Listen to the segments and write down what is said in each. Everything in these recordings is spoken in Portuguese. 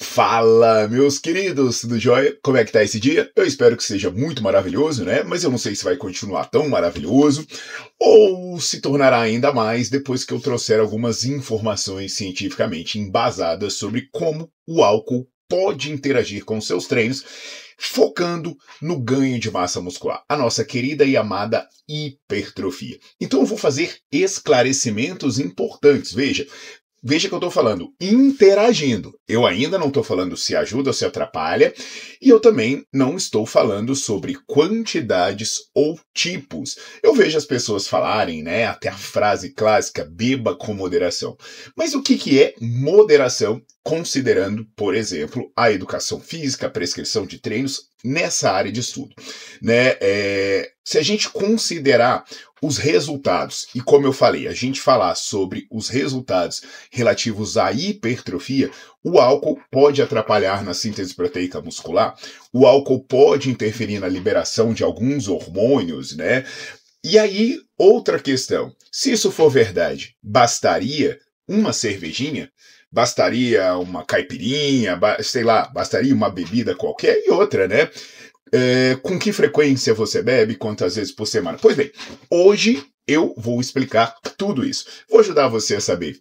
Fala, meus queridos, tudo jóia? Como é que tá esse dia? Eu espero que seja muito maravilhoso, né? Mas eu não sei se vai continuar tão maravilhoso ou se tornará ainda mais depois que eu trouxer algumas informações cientificamente embasadas sobre como o álcool pode interagir com seus treinos, focando no ganho de massa muscular, a nossa querida e amada hipertrofia. Então eu vou fazer esclarecimentos importantes. Veja, Veja que eu estou falando interagindo. Eu ainda não estou falando se ajuda ou se atrapalha, e eu também não estou falando sobre quantidades ou tipos. Eu vejo as pessoas falarem, né, até a frase clássica, beba com moderação. Mas o que, que é moderação, considerando, por exemplo, a educação física, a prescrição de treinos nessa área de estudo? Né, é, se a gente considerar os resultados, e como eu falei, a gente falar sobre os resultados relativos à hipertrofia, o álcool pode atrapalhar na síntese proteica muscular, o álcool pode interferir na liberação de alguns hormônios, né? E aí, outra questão: se isso for verdade, bastaria uma cervejinha? Bastaria uma caipirinha, sei lá, bastaria uma bebida qualquer e outra, né? É, com que frequência você bebe? Quantas vezes por semana? Pois bem, hoje eu vou explicar tudo isso. Vou ajudar você a saber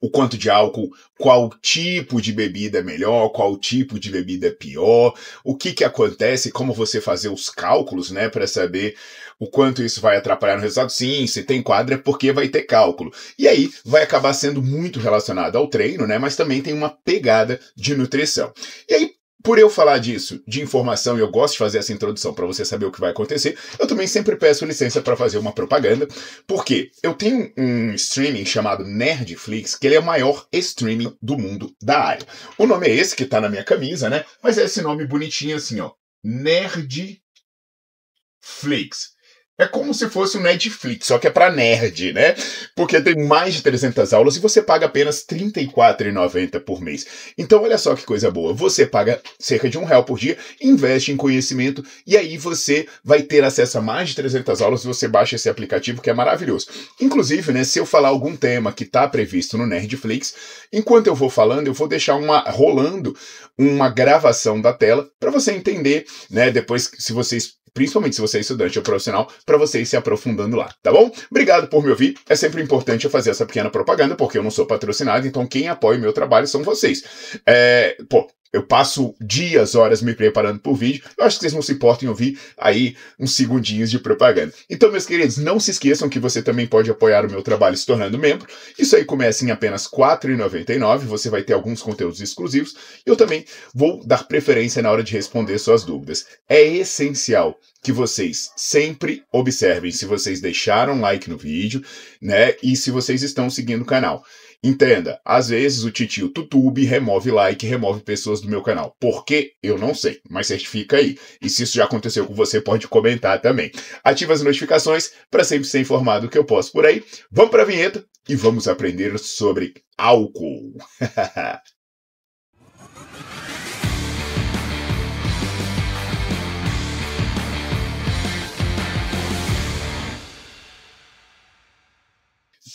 o quanto de álcool, qual tipo de bebida é melhor, qual tipo de bebida é pior, o que que acontece, como você fazer os cálculos, né, para saber o quanto isso vai atrapalhar no resultado. Sim, se tem quadra é porque vai ter cálculo. E aí vai acabar sendo muito relacionado ao treino, né, mas também tem uma pegada de nutrição. E aí por eu falar disso, de informação, e eu gosto de fazer essa introdução para você saber o que vai acontecer, eu também sempre peço licença para fazer uma propaganda, porque eu tenho um streaming chamado Nerdflix, que ele é o maior streaming do mundo da área. O nome é esse que tá na minha camisa, né? Mas é esse nome bonitinho assim, ó. Nerdflix. É como se fosse um Netflix, só que é para nerd, né? Porque tem mais de 300 aulas e você paga apenas R$ 34,90 por mês. Então, olha só que coisa boa. Você paga cerca de um real por dia, investe em conhecimento e aí você vai ter acesso a mais de 300 aulas e você baixa esse aplicativo que é maravilhoso. Inclusive, né, se eu falar algum tema que está previsto no Nerdflix, enquanto eu vou falando, eu vou deixar uma rolando uma gravação da tela para você entender, né? Depois, se vocês principalmente se você é estudante ou profissional, para você ir se aprofundando lá, tá bom? Obrigado por me ouvir. É sempre importante eu fazer essa pequena propaganda, porque eu não sou patrocinado, então quem apoia o meu trabalho são vocês. É, pô, eu passo dias, horas me preparando para o vídeo. Eu acho que vocês não se importam em ouvir aí uns segundinhos de propaganda. Então, meus queridos, não se esqueçam que você também pode apoiar o meu trabalho se tornando membro. Isso aí começa em apenas R$ 4,99. Você vai ter alguns conteúdos exclusivos. Eu também vou dar preferência na hora de responder suas dúvidas. É essencial que vocês sempre observem se vocês deixaram like no vídeo, né? E se vocês estão seguindo o canal. Entenda, às vezes o titio Tutube remove like, remove pessoas do meu canal. Por quê? Eu não sei, mas certifica aí. E se isso já aconteceu com você, pode comentar também. Ativa as notificações para sempre ser informado que eu posso por aí. Vamos para a vinheta e vamos aprender sobre álcool.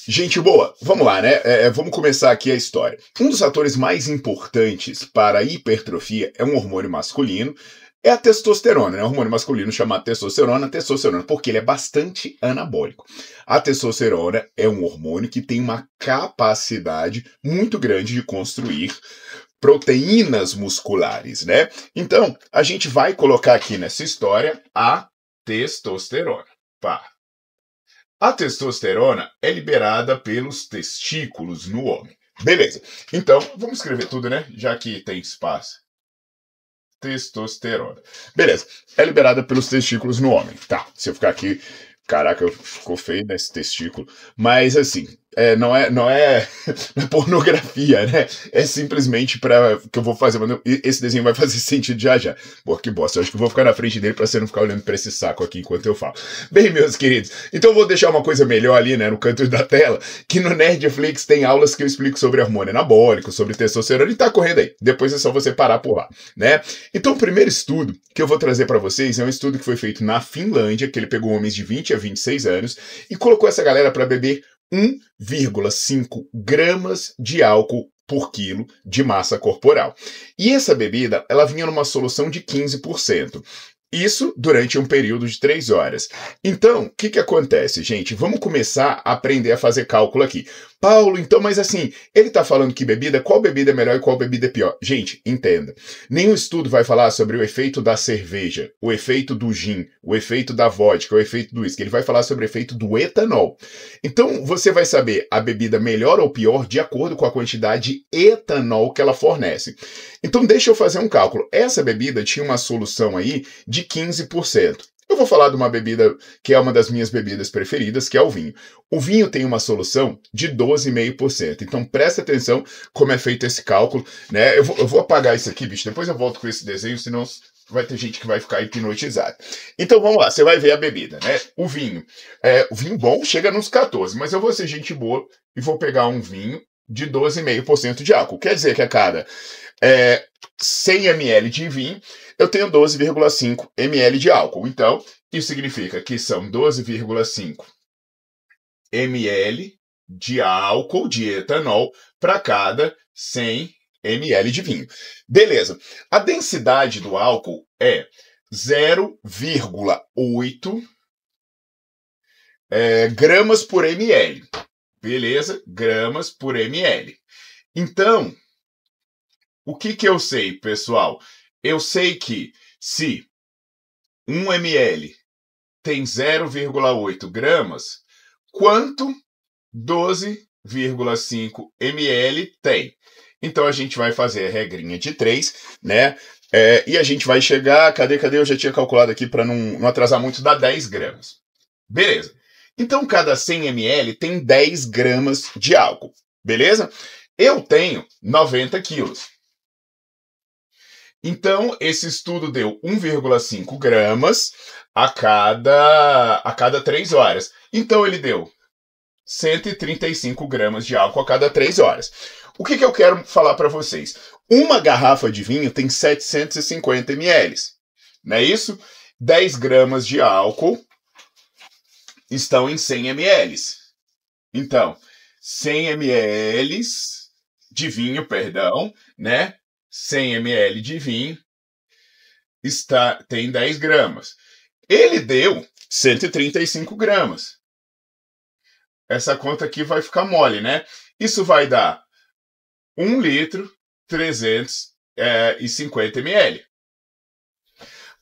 Gente boa, vamos lá, né? É, é, vamos começar aqui a história. Um dos fatores mais importantes para a hipertrofia é um hormônio masculino, é a testosterona, né? O hormônio masculino chamado testosterona, testosterona, porque ele é bastante anabólico. A testosterona é um hormônio que tem uma capacidade muito grande de construir proteínas musculares, né? Então, a gente vai colocar aqui nessa história a testosterona. Pá, a testosterona é liberada pelos testículos no homem. Beleza. Então, vamos escrever tudo, né? Já que tem espaço. Testosterona. Beleza. É liberada pelos testículos no homem. Tá. Se eu ficar aqui Caraca, ficou feio nesse testículo. Mas assim, é, não, é, não, é, não é pornografia, né? É simplesmente para que eu vou fazer. Mas esse desenho vai fazer sentido já já. Pô, que bosta. Eu acho que eu vou ficar na frente dele para você não ficar olhando para esse saco aqui enquanto eu falo. Bem, meus queridos, então eu vou deixar uma coisa melhor ali, né, no canto da tela, que no Nerdflix tem aulas que eu explico sobre hormônio anabólico, sobre testosterona, e tá correndo aí. Depois é só você parar por lá, né? Então, o primeiro estudo que eu vou trazer para vocês é um estudo que foi feito na Finlândia, que ele pegou homens de 20 a 26 anos e colocou essa galera para beber 1,5 gramas de álcool por quilo de massa corporal. E essa bebida, ela vinha numa solução de 15%. Isso durante um período de três horas. Então, o que, que acontece, gente? Vamos começar a aprender a fazer cálculo aqui. Paulo, então, mas assim, ele tá falando que bebida, qual bebida é melhor e qual bebida é pior? Gente, entenda. Nenhum estudo vai falar sobre o efeito da cerveja, o efeito do gin, o efeito da vodka, o efeito do uísque. Ele vai falar sobre o efeito do etanol. Então, você vai saber a bebida melhor ou pior de acordo com a quantidade de etanol que ela fornece. Então, deixa eu fazer um cálculo. Essa bebida tinha uma solução aí de 15%. Eu vou falar de uma bebida que é uma das minhas bebidas preferidas, que é o vinho. O vinho tem uma solução de 12,5%. Então presta atenção como é feito esse cálculo. Né? Eu, vou, eu vou apagar isso aqui, bicho. Depois eu volto com esse desenho, senão vai ter gente que vai ficar hipnotizada. Então vamos lá, você vai ver a bebida, né? O vinho. É, o vinho bom chega nos 14, mas eu vou ser gente boa e vou pegar um vinho de 12,5% de álcool. Quer dizer que a cada é, 100 é, ml de vinho, eu tenho 12,5 ml de álcool. Então, isso significa que são 12,5 ml de álcool, de etanol, para cada 100 ml de vinho. Beleza. A densidade do álcool é 0,8 é, gramas por ml. Beleza? Gramas por ml. Então, o que, que eu sei, pessoal? Eu sei que se 1 ml tem 0,8 gramas, quanto 12,5 ml tem? Então a gente vai fazer a regrinha de 3, né? É, e a gente vai chegar. Cadê, cadê? Eu já tinha calculado aqui para não, não atrasar muito, dá 10 gramas. Beleza. Então cada 100 ml tem 10 gramas de álcool, beleza? Eu tenho 90 quilos. Então, esse estudo deu 1,5 gramas a cada, a cada 3 horas. Então, ele deu 135 gramas de álcool a cada 3 horas. O que, que eu quero falar para vocês? Uma garrafa de vinho tem 750 ml, não é isso? 10 gramas de álcool estão em 100 ml. Então, 100 ml de vinho, perdão, né? 100 ml de vinho está tem 10 gramas. Ele deu 135 gramas. Essa conta aqui vai ficar mole, né? Isso vai dar 1 litro 350 eh, ml.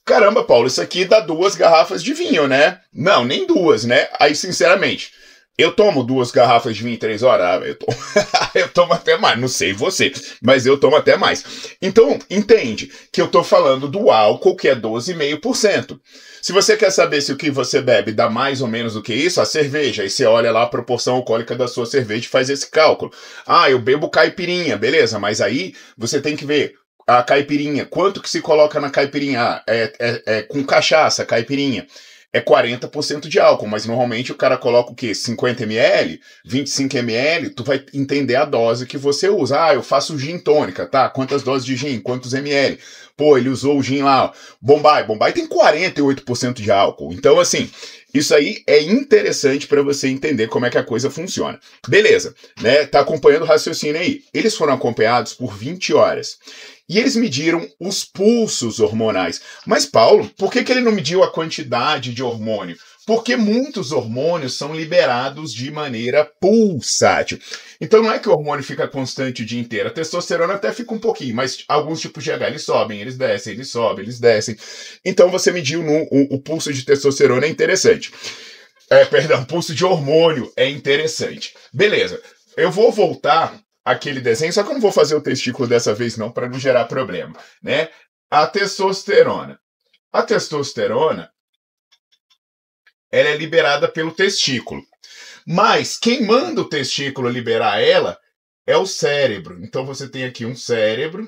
Caramba, Paulo, isso aqui dá duas garrafas de vinho, né? Não, nem duas, né? Aí, sinceramente, eu tomo duas garrafas de vinho em três horas. Ah, eu tomo, eu tomo até mais. Não sei você, mas eu tomo até mais. Então, entende que eu estou falando do álcool, que é 12,5%. Se você quer saber se o que você bebe dá mais ou menos do que isso, a cerveja. Aí você olha lá a proporção alcoólica da sua cerveja e faz esse cálculo. Ah, eu bebo caipirinha, beleza. Mas aí você tem que ver a caipirinha. Quanto que se coloca na caipirinha? Ah, é, é, é com cachaça, caipirinha é 40% de álcool, mas normalmente o cara coloca o quê? 50 ml, 25 ml, tu vai entender a dose que você usa. Ah, eu faço gin tônica, tá? Quantas doses de gin? Quantos ml? Pô, ele usou o gin lá, Bombay, Bombay tem 48% de álcool. Então, assim, isso aí é interessante para você entender como é que a coisa funciona. Beleza, né? Tá acompanhando o raciocínio aí. Eles foram acompanhados por 20 horas e eles mediram os pulsos hormonais. Mas, Paulo, por que, que ele não mediu a quantidade de hormônio? porque muitos hormônios são liberados de maneira pulsátil. Então não é que o hormônio fica constante o dia inteiro. A testosterona até fica um pouquinho, mas alguns tipos de H eles sobem, eles descem, eles sobem, eles descem. Então você mediu no, o, o, pulso de testosterona é interessante. É, perdão, pulso de hormônio é interessante. Beleza. Eu vou voltar aquele desenho, só que eu não vou fazer o testículo dessa vez não, para não gerar problema, né? A testosterona. A testosterona, ela é liberada pelo testículo. Mas quem manda o testículo liberar ela é o cérebro. Então você tem aqui um cérebro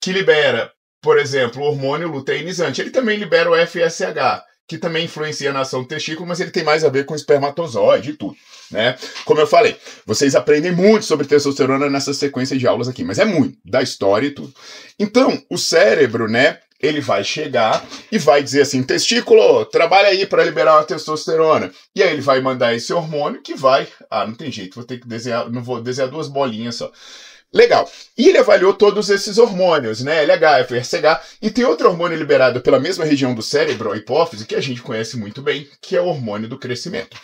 que libera, por exemplo, o hormônio luteinizante. Ele também libera o FSH, que também influencia na ação do testículo, mas ele tem mais a ver com espermatozoide e tudo, né? Como eu falei, vocês aprendem muito sobre testosterona nessa sequência de aulas aqui, mas é muito da história e tudo. Então, o cérebro, né, ele vai chegar e vai dizer assim: testículo, trabalha aí para liberar a testosterona. E aí ele vai mandar esse hormônio que vai. Ah, não tem jeito, vou ter que desenhar, não vou desenhar duas bolinhas só. Legal. E ele avaliou todos esses hormônios, né? LH, FSH, e tem outro hormônio liberado pela mesma região do cérebro, a hipófise, que a gente conhece muito bem, que é o hormônio do crescimento.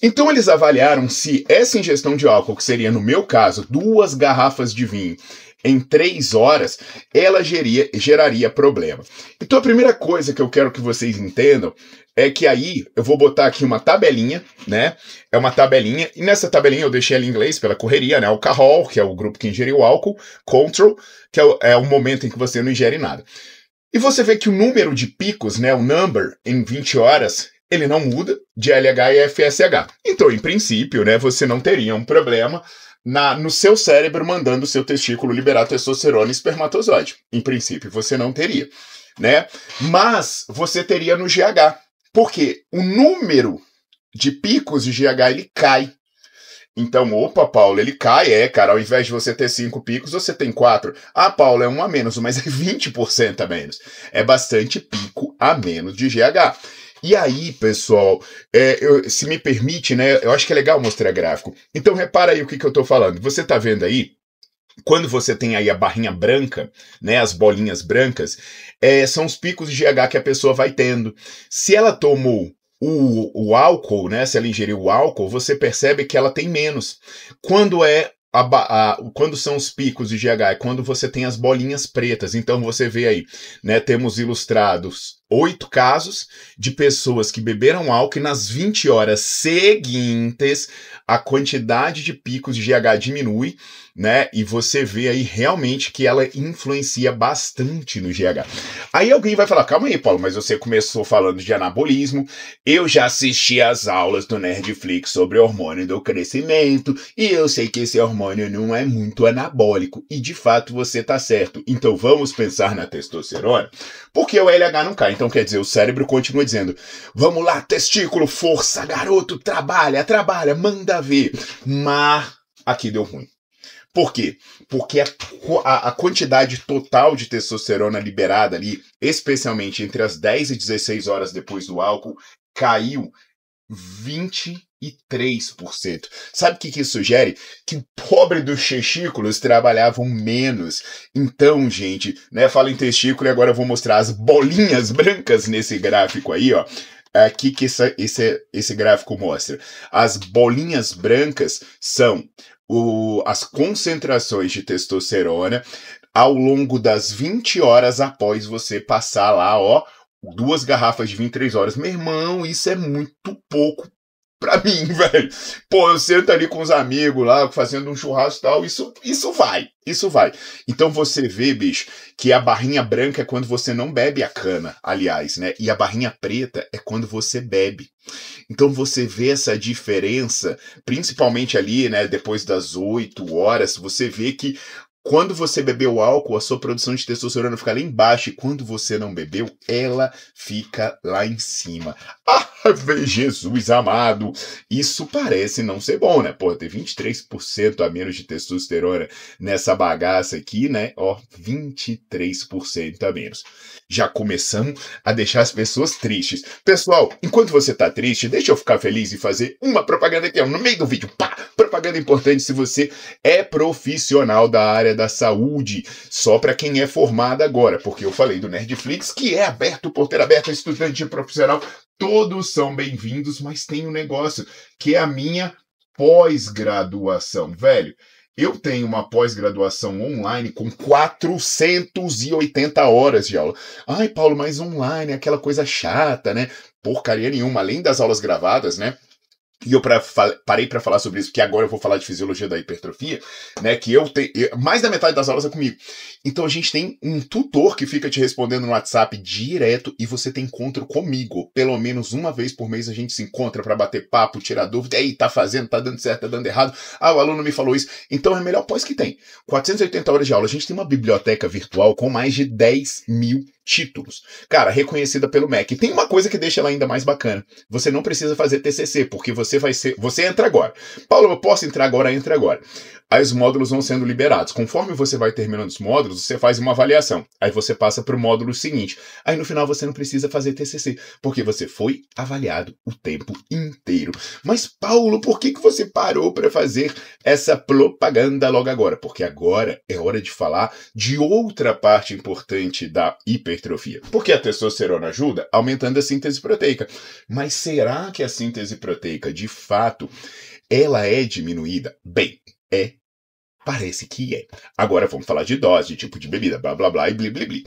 Então eles avaliaram se essa ingestão de álcool, que seria no meu caso, duas garrafas de vinho, em três horas, ela geria, geraria problema. Então a primeira coisa que eu quero que vocês entendam é que aí eu vou botar aqui uma tabelinha, né? É uma tabelinha, e nessa tabelinha eu deixei ela em inglês pela correria, né? Alcohol, que é o grupo que ingeriu álcool, control, que é o, é o momento em que você não ingere nada. E você vê que o número de picos, né? O number em 20 horas, ele não muda de LH e FSH. Então, em princípio, né? Você não teria um problema na, no seu cérebro mandando o seu testículo liberar testosterona e espermatozoide. Em princípio, você não teria, né? Mas você teria no GH, porque o número de picos de GH ele cai. Então, opa, Paulo, ele cai, é, cara, ao invés de você ter cinco picos, você tem quatro. Ah, Paulo, é um a menos, mas é 20% a menos. É bastante pico a menos de GH. E aí, pessoal, é, eu, se me permite, né? Eu acho que é legal mostrar gráfico. Então repara aí o que, que eu estou falando. Você está vendo aí? Quando você tem aí a barrinha branca, né, as bolinhas brancas, é, são os picos de GH que a pessoa vai tendo. Se ela tomou o, o álcool, né, se ela ingeriu o álcool, você percebe que ela tem menos. Quando é a, a, quando são os picos de GH? É quando você tem as bolinhas pretas. Então você vê aí, né? Temos ilustrados oito casos de pessoas que beberam álcool e nas 20 horas seguintes a quantidade de picos de GH diminui, né? E você vê aí realmente que ela influencia bastante no GH. Aí alguém vai falar: calma aí, Paulo, mas você começou falando de anabolismo. Eu já assisti às aulas do Nerdflix sobre hormônio do crescimento, e eu sei que esse hormônio não é muito anabólico. E de fato você tá certo. Então vamos pensar na testosterona, porque o LH não cai. Então, então quer dizer, o cérebro continua dizendo: vamos lá, testículo, força, garoto, trabalha, trabalha, manda ver. Mas aqui deu ruim. Por quê? Porque a, a, a, quantidade total de testosterona liberada ali, especialmente entre as 10 e 16 horas depois do álcool, caiu 23%. Sabe o que, isso sugere? Que o pobre dos testículos trabalhavam menos. Então, gente, né? Fala em testículo e agora eu vou mostrar as bolinhas brancas nesse gráfico aí, ó aqui que essa, esse, esse gráfico mostra. As bolinhas brancas são o, as concentrações de testosterona ao longo das 20 horas após você passar lá, ó, duas garrafas de vinho três horas. Meu irmão, isso é muito pouco pra mim, velho. Pô, eu sento ali com os amigos lá, fazendo um churrasco e tal, isso, isso vai, isso vai. Então você vê, bicho, que a barrinha branca é quando você não bebe a cana, aliás, né? E a barrinha preta é quando você bebe. Então você vê essa diferença, principalmente ali, né, depois das 8 horas, você vê que quando você bebeu álcool, a sua produção de testosterona fica lá embaixo, e quando você não bebeu, ela fica lá em cima. Ah! Jesus amado, isso parece não ser bom, né? Pô, ter 23% a menos de testosterona nessa bagaça aqui, né? Ó, 23% a menos. Já começamos a deixar as pessoas tristes. Pessoal, enquanto você tá triste, deixa eu ficar feliz e fazer uma propaganda aqui, ó, no meio do vídeo. Pá! Propaganda importante se você é profissional da área da saúde, só para quem é formado agora, porque eu falei do Nerdflix, que é aberto por aberta, aberto estudante profissional todos são bem-vindos, mas tem um negócio, que é a minha pós-graduação. Velho, eu tenho uma pós-graduação online com 480 horas de aula. Ai, Paulo, mas online é aquela coisa chata, né? Porcaria nenhuma, além das aulas gravadas, né? e eu pra, parei para falar sobre isso, porque agora eu vou falar de fisiologia da hipertrofia, né? Que eu tenho. Mais da metade das aulas é comigo. Então a gente tem um tutor que fica te respondendo no WhatsApp direto e você tem encontro comigo. Pelo menos uma vez por mês a gente se encontra para bater papo, tirar dúvida. Ei, tá fazendo, tá dando certo, tá dando errado. Ah, o aluno me falou isso. Então é melhor pós que tem. 480 horas de aula. A gente tem uma biblioteca virtual com mais de 10 mil títulos. Cara, reconhecida pelo MEC. E tem uma coisa que deixa ela ainda mais bacana. Você não precisa fazer TCC, porque você vai ser, você entra agora. Paulo, eu posso entrar agora? Entra agora. Aí os módulos vão sendo liberados. Conforme você vai terminando os módulos, você faz uma avaliação. Aí você passa para o módulo seguinte. Aí no final você não precisa fazer TCC, porque você foi avaliado o tempo inteiro. Mas Paulo, por que, que você parou para fazer essa propaganda logo agora? Porque agora é hora de falar de outra parte importante da hiper hipertrofia? Porque a testosterona ajuda aumentando a síntese proteica. Mas será que a síntese proteica, de fato, ela é diminuída? Bem, é. Parece que é. Agora vamos falar de dose, de tipo de bebida, blá blá blá e bli. bli.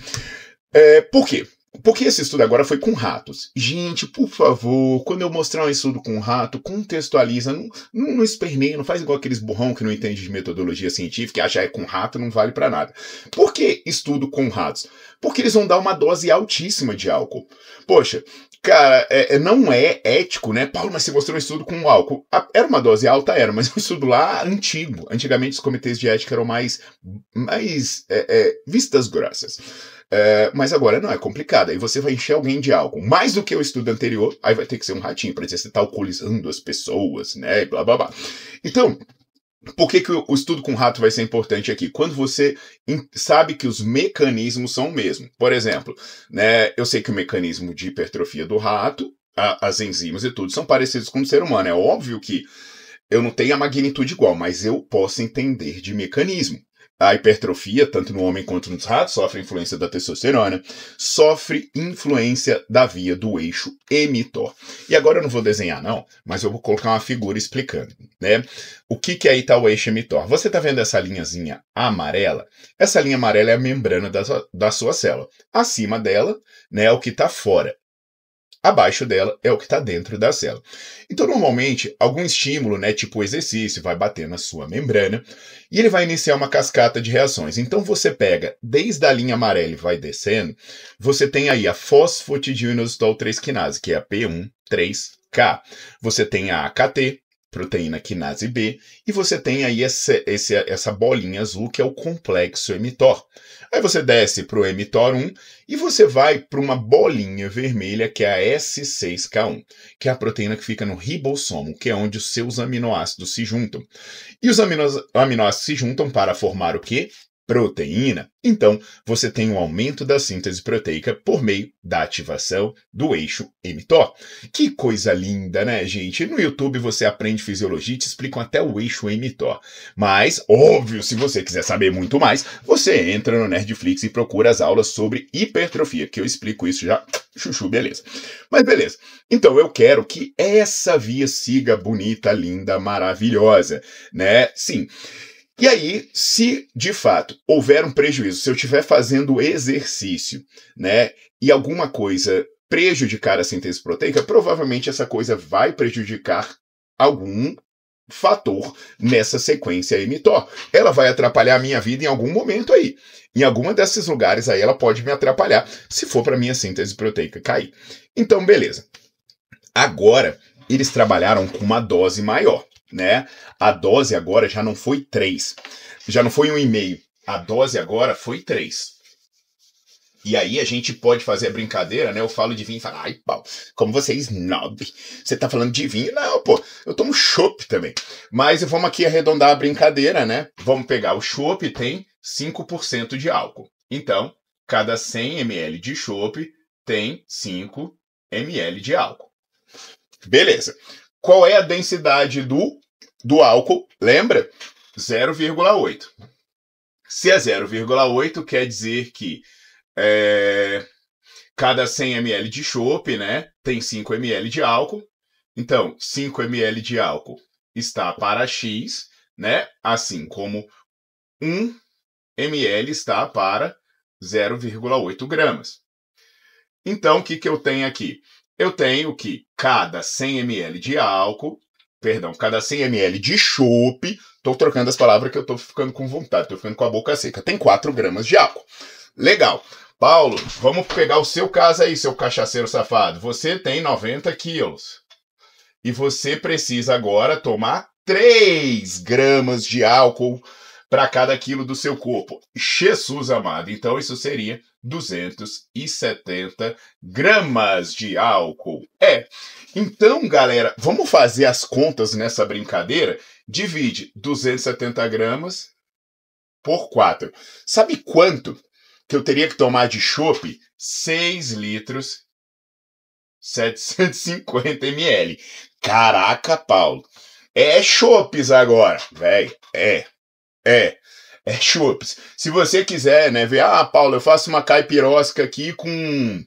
É, por quê? Porque esse estudo agora foi com ratos. Gente, por favor, quando eu mostrar um estudo com um rato, contextualiza, não, não, não esperneia, não faz igual aqueles burrão que não entende de metodologia científica, acha que é com rato, não vale para nada. Por que estudo com ratos? Porque eles vão dar uma dose altíssima de álcool. Poxa, cara, é, é não é ético, né? Paulo, mas você mostrou um estudo com álcool. Era uma dose alta, era, mas um estudo lá antigo. Antigamente os comitês de ética eram mais, mais é, é, vistas grossas. É, mas agora não, é complicado. Aí você vai encher alguém de álcool. Mais do que o estudo anterior, aí vai ter que ser um ratinho, para dizer que você está alcoolizando as pessoas, né? E blá blá blá. Então, por que, que o estudo com rato vai ser importante aqui? Quando você sabe que os mecanismos são o mesmo. Por exemplo, né, eu sei que o mecanismo de hipertrofia do rato, a, as enzimas e tudo, são parecidos com o ser humano. É óbvio que eu não tenho a magnitude igual, mas eu posso entender de mecanismo a hipertrofia, tanto no homem quanto nos ratos, sofre influência da testosterona, sofre influência da via do eixo emitor. E agora eu não vou desenhar, não, mas eu vou colocar uma figura explicando, né? O que, que aí é está então o eixo emitor? Você está vendo essa linhazinha amarela? Essa linha amarela é a membrana da, da sua célula. Acima dela né, é o que está fora. Abaixo dela é o que está dentro da célula. Então, normalmente, algum estímulo, né, tipo exercício, vai bater na sua membrana e ele vai iniciar uma cascata de reações. Então, você pega desde a linha amarela e vai descendo, você tem aí a fosfotidioinositol 3-quinase, que é a P1 3K. Você tem a AKT, proteína quinase B, e você tem aí essa, esse, essa bolinha azul que é o complexo mTOR. Aí você desce para o mTOR1 e você vai para uma bolinha vermelha que é a S6K1, que é a proteína que fica no ribossomo, que é onde os seus aminoácidos se juntam. E os amino aminoácidos se juntam para formar o quê? proteína, então você tem um aumento da síntese proteica por meio da ativação do eixo mTOR. Que coisa linda, né, gente? No YouTube você aprende fisiologia e te explicam até o eixo mTOR. Mas, óbvio, se você quiser saber muito mais, você entra no Nerdflix e procura as aulas sobre hipertrofia, que eu explico isso já chuchu, beleza. Mas beleza. Então eu quero que essa via siga bonita, linda, maravilhosa, né? Sim. E aí, se de fato houver um prejuízo, se eu estiver fazendo exercício, né, e alguma coisa prejudicar a síntese proteica, provavelmente essa coisa vai prejudicar algum fator nessa sequência mTOR. Ela vai atrapalhar a minha vida em algum momento aí. Em algum desses lugares aí ela pode me atrapalhar, se for para minha síntese proteica cair. Então, beleza. Agora, eles trabalharam com uma dose maior né? A dose agora já não foi 3, já não foi 1,5. A dose agora foi 3. E aí a gente pode fazer a brincadeira, né? Eu falo de vinho e falo, ai, pau, como você é snob. Você tá falando de vinho? Não, pô, eu tomo chope também. Mas vamos aqui arredondar a brincadeira, né? Vamos pegar o chope, tem 5% de álcool. Então, cada 100 ml de chope tem 5 ml de álcool. Beleza. Qual é a densidade do do álcool, lembra? 0,8. Se é 0,8, quer dizer que é, cada 100 ml de chope né, tem 5 ml de álcool. Então, 5 ml de álcool está para X, né? Assim como 1 ml está para 0,8 gramas. Então, o que, que eu tenho aqui? Eu tenho que cada 100 ml de álcool perdão, cada 100 ml de chope, tô trocando as palavras que eu tô ficando com vontade, tô ficando com a boca seca, tem 4 gramas de álcool. Legal. Paulo, vamos pegar o seu caso aí, seu cachaceiro safado. Você tem 90 quilos e você precisa agora tomar 3 gramas de álcool para cada quilo do seu corpo. Jesus amado. Então, isso seria 270 gramas de álcool. É. Então, galera, vamos fazer as contas nessa brincadeira? Divide 270 gramas por 4. Sabe quanto que eu teria que tomar de chope? 6 litros 750 ml. Caraca, Paulo. É chopes agora, velho. É. É é chopps. Se você quiser, né, ver, ah, Paulo, eu faço uma caipirosca aqui com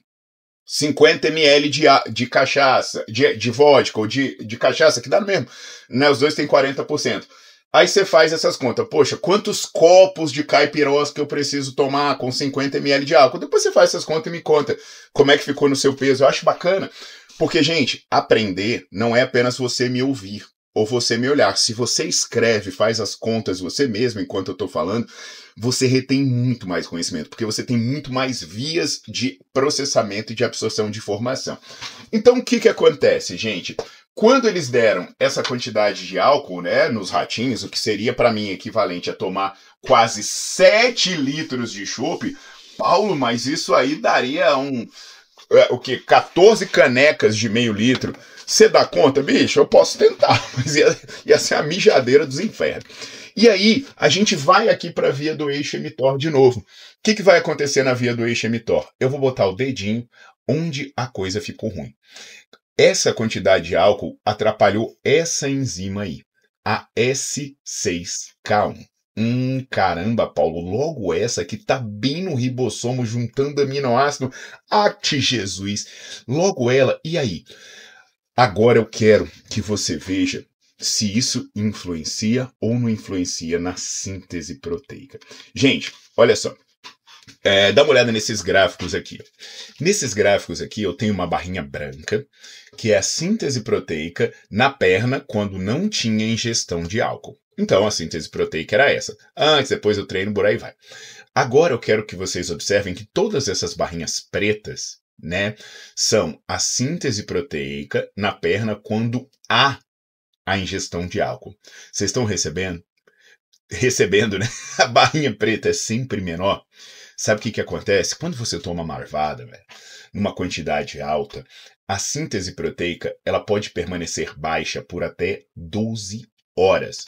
50 ml de, de cachaça, de, de vodka ou de, de cachaça, que dá mesmo, né, os dois têm 40%. Aí você faz essas contas. Poxa, quantos copos de caipirosca eu preciso tomar com 50 ml de álcool? Depois você faz essas contas e me conta como é que ficou no seu peso. Eu acho bacana. Porque, gente, aprender não é apenas você me ouvir ou você me olhar. Se você escreve, faz as contas você mesmo enquanto eu estou falando, você retém muito mais conhecimento, porque você tem muito mais vias de processamento e de absorção de informação. Então, o que, que acontece, gente? Quando eles deram essa quantidade de álcool, né, nos ratinhos, o que seria para mim equivalente a tomar quase 7 litros de chope, Paulo, mas isso aí daria um. É, o que? 14 canecas de meio litro. Você dá conta, bicho? Eu posso tentar, mas ia, ia ser a mijadeira dos infernos. E aí, a gente vai aqui para a via do eixo emitor de novo. O que, que vai acontecer na via do eixo emitor? Eu vou botar o dedinho onde a coisa ficou ruim. Essa quantidade de álcool atrapalhou essa enzima aí, a S6K1. Hum, caramba, Paulo, logo essa que tá bem no ribossomo juntando aminoácido. Ate ah, Jesus! Logo ela, e aí? Agora eu quero que você veja se isso influencia ou não influencia na síntese proteica. Gente, olha só. É, dá uma olhada nesses gráficos aqui. Nesses gráficos aqui, eu tenho uma barrinha branca, que é a síntese proteica na perna quando não tinha ingestão de álcool. Então, a síntese proteica era essa. Antes, depois do treino, por aí vai. Agora eu quero que vocês observem que todas essas barrinhas pretas né? São a síntese proteica na perna quando há a ingestão de álcool. Vocês estão recebendo? Recebendo, né? A barrinha preta é sempre menor. Sabe o que, que acontece? Quando você toma marvada, velho, numa quantidade alta, a síntese proteica ela pode permanecer baixa por até 12 horas.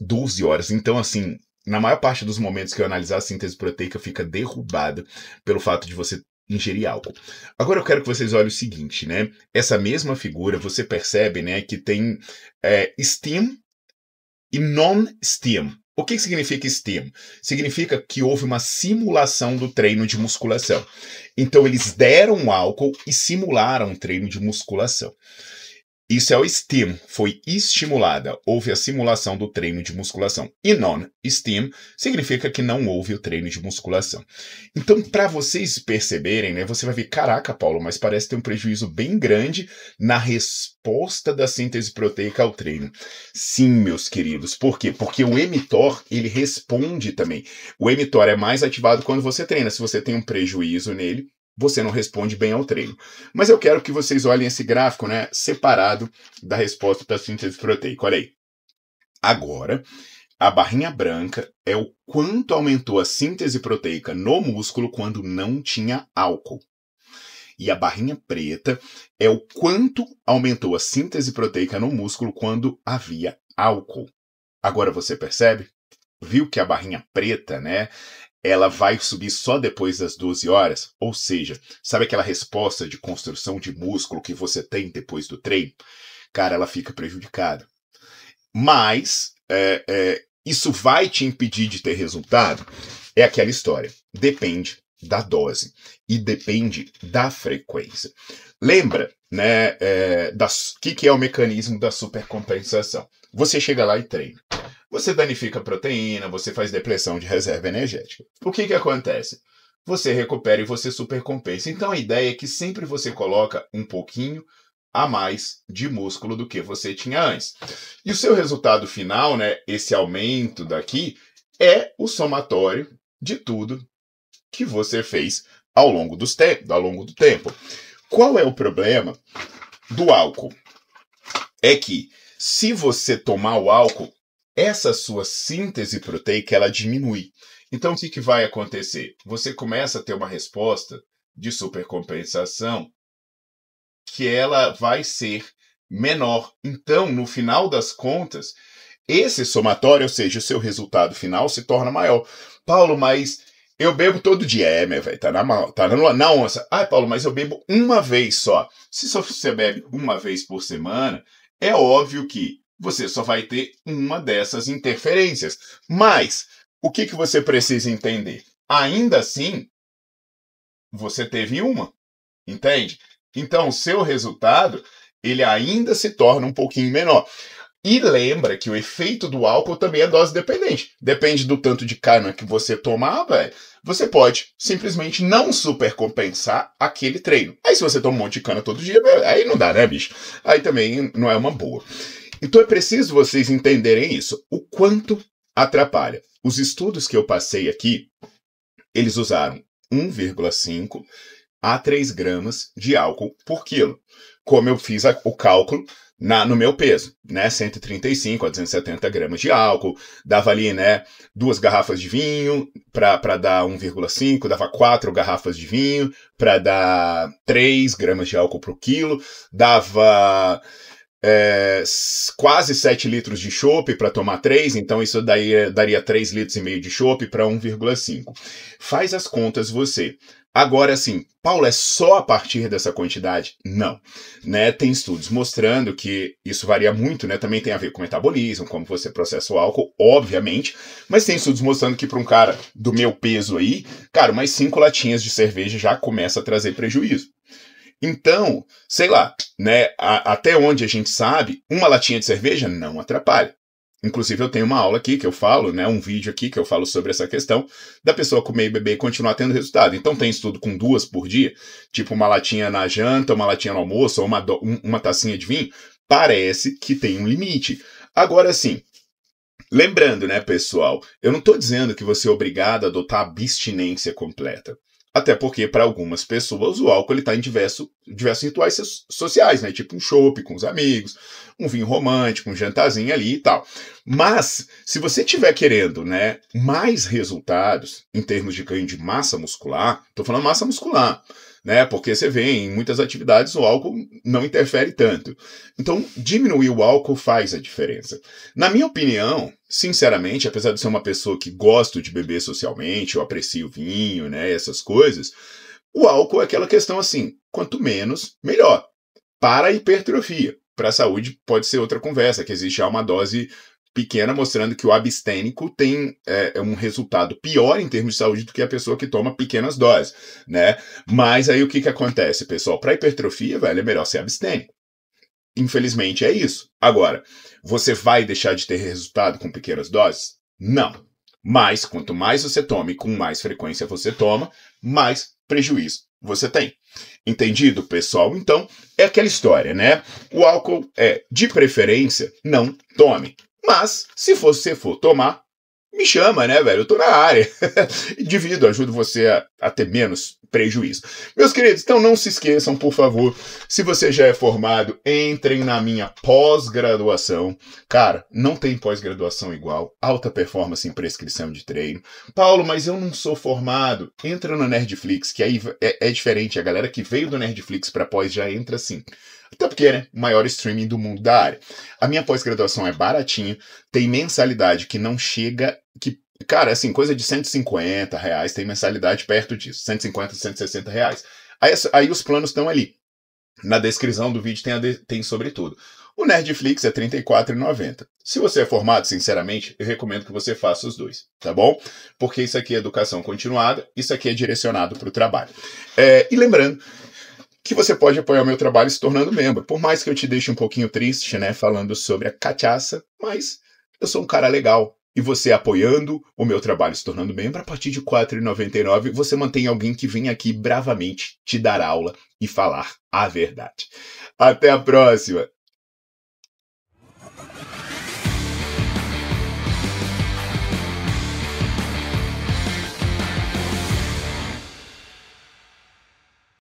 12 horas. Então, assim, na maior parte dos momentos que eu analisar, a síntese proteica fica derrubada pelo fato de você ingerir álcool. Agora eu quero que vocês olhem o seguinte, né? Essa mesma figura, você percebe, né, que tem é, STEAM e non-STEAM. O que significa STEAM? Significa que houve uma simulação do treino de musculação. Então, eles deram álcool e simularam o treino de musculação. Isso é o STEAM, foi estimulada, houve a simulação do treino de musculação. E non-STEAM significa que não houve o treino de musculação. Então, para vocês perceberem, né, você vai ver, caraca, Paulo, mas parece ter um prejuízo bem grande na resposta da síntese proteica ao treino. Sim, meus queridos, por quê? Porque o mTOR, ele responde também. O mTOR é mais ativado quando você treina. Se você tem um prejuízo nele, você não responde bem ao treino. Mas eu quero que vocês olhem esse gráfico, né, separado da resposta para a síntese proteica. Olha aí. Agora, a barrinha branca é o quanto aumentou a síntese proteica no músculo quando não tinha álcool. E a barrinha preta é o quanto aumentou a síntese proteica no músculo quando havia álcool. Agora você percebe? Viu que a barrinha preta, né, ela vai subir só depois das 12 horas, ou seja, sabe aquela resposta de construção de músculo que você tem depois do treino? Cara, ela fica prejudicada. Mas é, é, isso vai te impedir de ter resultado? É aquela história. Depende da dose e depende da frequência. Lembra, né, é, que, que é o mecanismo da supercompensação? Você chega lá e treina. Você danifica a proteína, você faz depressão de reserva energética. O que, que acontece? Você recupera e você supercompensa. Então a ideia é que sempre você coloca um pouquinho a mais de músculo do que você tinha antes. E o seu resultado final, né, esse aumento daqui, é o somatório de tudo que você fez ao longo, dos te ao longo do tempo. Qual é o problema do álcool? É que se você tomar o álcool essa sua síntese proteica ela diminui. Então, o que, que vai acontecer? Você começa a ter uma resposta de supercompensação que ela vai ser menor. Então, no final das contas, esse somatório, ou seja, o seu resultado final, se torna maior. Paulo, mas eu bebo todo dia. É, meu velho, tá, na, tá na, na onça. Ai, Paulo, mas eu bebo uma vez só. Se você bebe uma vez por semana, é óbvio que você só vai ter uma dessas interferências. Mas o que, que você precisa entender? Ainda assim, você teve uma, entende? Então, o seu resultado ele ainda se torna um pouquinho menor. E lembra que o efeito do álcool também é dose dependente. Depende do tanto de cana que você tomar, velho. Você pode simplesmente não supercompensar aquele treino. Aí se você toma um monte de cana todo dia, aí não dá, né, bicho? Aí também não é uma boa. Então é preciso vocês entenderem isso, o quanto atrapalha. Os estudos que eu passei aqui, eles usaram 1,5 a 3 gramas de álcool por quilo, como eu fiz a, o cálculo na, no meu peso, né? 135 a 270 gramas de álcool, dava ali, né? Duas garrafas de vinho para dar 1,5, dava quatro garrafas de vinho para dar 3 gramas de álcool por quilo, dava é, quase 7 litros de chope para tomar 3, então isso daí é, daria 3 litros e meio de chope para 1,5. Faz as contas você. Agora sim, Paulo, é só a partir dessa quantidade? Não. Né? Tem estudos mostrando que isso varia muito, né? Também tem a ver com metabolismo, como você processa o álcool, obviamente. Mas tem estudos mostrando que para um cara do meu peso aí, cara, umas 5 latinhas de cerveja já começa a trazer prejuízo. Então, sei lá, né, a, até onde a gente sabe, uma latinha de cerveja não atrapalha. Inclusive, eu tenho uma aula aqui que eu falo, né, um vídeo aqui que eu falo sobre essa questão da pessoa comer e beber e continuar tendo resultado. Então, tem estudo com duas por dia, tipo uma latinha na janta, uma latinha no almoço, ou uma, uma tacinha de vinho. Parece que tem um limite. Agora, sim, lembrando, né, pessoal, eu não estou dizendo que você é obrigado a adotar abstinência completa. Até porque, para algumas pessoas, o álcool está em diversos rituais sociais, né? Tipo um shopping com os amigos, um vinho romântico, um jantarzinho ali e tal. Mas, se você estiver querendo né, mais resultados em termos de ganho de massa muscular, estou falando massa muscular, né? Porque você vê em muitas atividades o álcool não interfere tanto. Então, diminuir o álcool faz a diferença. Na minha opinião, sinceramente, apesar de ser uma pessoa que gosto de beber socialmente, eu aprecio vinho, né, essas coisas, o álcool é aquela questão assim, quanto menos, melhor. Para a hipertrofia. Para a saúde pode ser outra conversa, que existe já uma dose pequena mostrando que o abstênico tem é, é, um resultado pior em termos de saúde do que a pessoa que toma pequenas doses, né? Mas aí o que, que acontece, pessoal? Para hipertrofia, velho, é melhor ser abstênico. Infelizmente é isso. Agora, você vai deixar de ter resultado com pequenas doses? Não. Mas quanto mais você toma e com mais frequência você toma, mais prejuízo você tem. Entendido, pessoal? Então, é aquela história, né? O álcool é, de preferência, não tome. Mas, se você for tomar, me chama, né, velho? Eu tô na área. Divido, ajudo você a, a, ter menos prejuízo. Meus queridos, então não se esqueçam, por favor, se você já é formado, entrem na minha pós-graduação. Cara, não tem pós-graduação igual. Alta performance em prescrição de treino. Paulo, mas eu não sou formado. Entra no Nerdflix, que aí é, é diferente. A galera que veio do Nerdflix pra pós já entra assim. Até porque, né? O maior streaming do mundo da área. A minha pós-graduação é baratinha, tem mensalidade que não chega, que Cara, assim, coisa de 150 reais, tem mensalidade perto disso, 150, 160 reais. Aí, aí os planos estão ali. Na descrição do vídeo tem, a de, tem sobre tudo. O Nerdflix é R$ 34,90. Se você é formado, sinceramente, eu recomendo que você faça os dois, tá bom? Porque isso aqui é educação continuada, isso aqui é direcionado para o trabalho. É, e lembrando que você pode apoiar o meu trabalho se tornando membro. Por mais que eu te deixe um pouquinho triste, né, falando sobre a cachaça, mas eu sou um cara legal. E você apoiando o meu trabalho se tornando membro, a partir de R$ 4,99 você mantém alguém que vem aqui bravamente te dar aula e falar a verdade. Até a próxima!